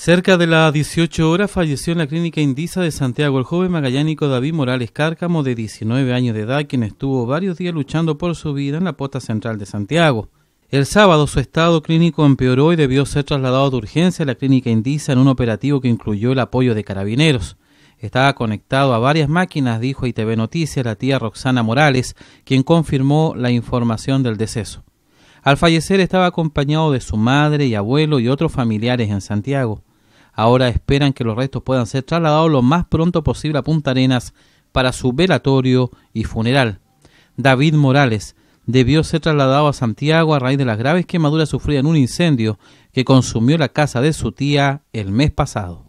Cerca de las 18 horas falleció en la clínica Indisa de Santiago el joven magallánico David Morales Cárcamo, de 19 años de edad, quien estuvo varios días luchando por su vida en la posta central de Santiago. El sábado su estado clínico empeoró y debió ser trasladado de urgencia a la clínica Indisa en un operativo que incluyó el apoyo de carabineros. Estaba conectado a varias máquinas, dijo a ITV Noticias la tía Roxana Morales, quien confirmó la información del deceso. Al fallecer estaba acompañado de su madre y abuelo y otros familiares en Santiago. Ahora esperan que los restos puedan ser trasladados lo más pronto posible a Punta Arenas para su velatorio y funeral. David Morales debió ser trasladado a Santiago a raíz de las graves quemaduras sufridas en un incendio que consumió la casa de su tía el mes pasado.